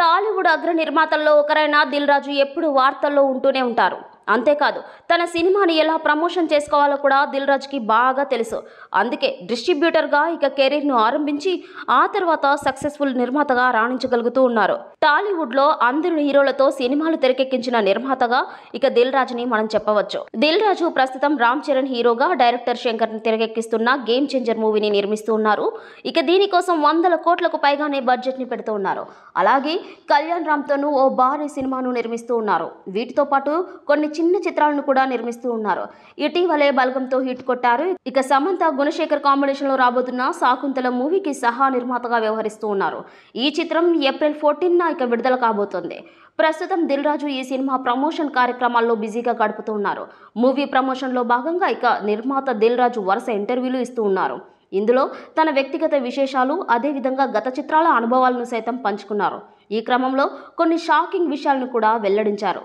టాలీవుడ్ అగ్ర నిర్మాతల్లో ఒకరైన దిల్ రాజు ఎప్పుడు వార్తల్లో ఉంటూనే ఉంటారు అంతేకాదు తన సినిమాని ఎలా ప్రమోషన్ చేసుకోవాలో కూడా దిల్ రాజుకి బాగా తెలుసు అందుకే డిస్ట్రిబ్యూటర్గా ఇక కెరీర్ను ఆరంభించి ఆ తర్వాత సక్సెస్ఫుల్ నిర్మాతగా రాణించగలుగుతూ ఉన్నారు టాలీవుడ్లో అందరు హీరోలతో సినిమాలు తెరకెక్కించిన నిర్మాతగా ఇక దిల్ రాజుని మనం చెప్పవచ్చు దిల్ రాజు ప్రస్తుతం రామ్ చరణ్ హీరోగా డైరెక్టర్ శంకర్ తెరకెక్కిస్తున్న గేమ్ చేంజర్ మూవీని నిర్మిస్తూ ఉన్నారు ఇక దీనికోసం వందల కోట్లకు పైగానే బడ్జెట్ని పెడుతూ ఉన్నారు అలాగే కళ్యాణ్ రామ్తోనూ ఓ భారీ సినిమాను నిర్మిస్తూ ఉన్నారు వీటితో పాటు కొన్ని చిన్న చిత్రాలను కూడా నిర్మిస్తూ ఉన్నారు ఇటీవలే బలగంతో హిట్ కొట్టారు ఇక సమంత గుణశేఖర్ కాంబినేషన్లో రాబోతున్న శాకుంతల మూవీకి సహా నిర్మాతగా వ్యవహరిస్తూ ఉన్నారు ఈ చిత్రం ఏప్రిల్ ఫోర్టీన్ ఇక విడుదల కాబోతోంది ప్రస్తుతం దిల్ రాజు ఈ సినిమా ప్రమోషన్ కార్యక్రమాల్లో బిజీగా గడుపుతూ ఉన్నారు మూవీ ప్రమోషన్లో భాగంగా ఇక నిర్మాత దిల్ రాజు వరుస ఇంటర్వ్యూలు ఇస్తూ ఉన్నారు ఇందులో తన వ్యక్తిగత విశేషాలు అదేవిధంగా గత చిత్రాల అనుభవాలను సైతం పంచుకున్నారు ఈ క్రమంలో కొన్ని షాకింగ్ విషయాలను కూడా వెల్లడించారు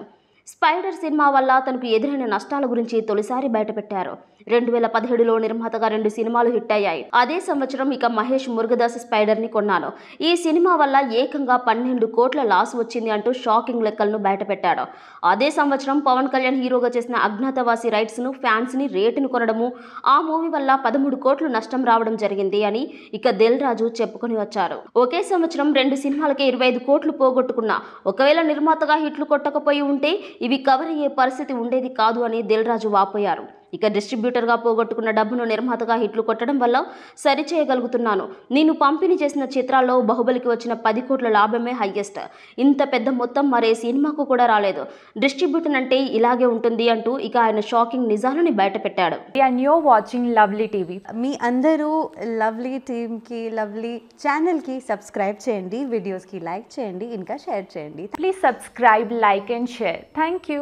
స్పైడర్ సినిమా వల్ల తనకు ఎదురైన నష్టాల గురించి తొలిసారి బయటపెట్టారు రెండు వేల పదిహేడులో నిర్మాతగా రెండు సినిమాలు హిట్ అయ్యాయి అదే సంవత్సరం ఇక మహేష్ మురుగదాస్ స్పైడర్ని కొన్నాను ఈ సినిమా వల్ల ఏకంగా పన్నెండు కోట్ల లాస్ వచ్చింది అంటూ షాకింగ్ లెక్కలను బయటపెట్టాడు అదే సంవత్సరం పవన్ కళ్యాణ్ హీరోగా చేసిన అజ్ఞాతవాసి రైట్స్ను ఫ్యాన్స్ని రేటును కొనడము ఆ మూవీ వల్ల పదమూడు కోట్లు నష్టం రావడం జరిగింది అని ఇక దిల్ రాజు చెప్పుకొని వచ్చారు ఒకే సంవత్సరం రెండు సినిమాలకే ఇరవై ఐదు కోట్లు పోగొట్టుకున్న ఒకవేళ నిర్మాతగా హిట్లు కొట్టకపోయి ఉంటే ఇవి కవర్ అయ్యే పరిస్థితి ఉండేది కాదు అని దిల్రాజు వాపోయారు ఇక డిస్ట్రిబ్యూటర్గా పోగొట్టుకున్న డబ్బును నిర్మాతగా హిట్లు కొట్టడం వల్ల సరిచేయగలుగుతున్నాను నేను పంపిణీ చేసిన చిత్రాల్లో బాహుబలికి వచ్చిన పది కోట్ల లాభమే హయ్యెస్ట్ ఇంత పెద్ద మొత్తం మరే సినిమాకు కూడా రాలేదు డిస్ట్రిబ్యూటర్ అంటే ఇలాగే ఉంటుంది అంటూ ఇక ఆయన షాకింగ్ నిజాలని బయట పెట్టాడు యో వాచింగ్ లవ్లీ టీవీ మీ అందరూ లవ్లీ టీమ్కి లవ్లీ ఛానల్కి సబ్స్క్రైబ్ చేయండి వీడియోస్కి లైక్ చేయండి ఇంకా షేర్ చేయండి please subscribe like and share thank you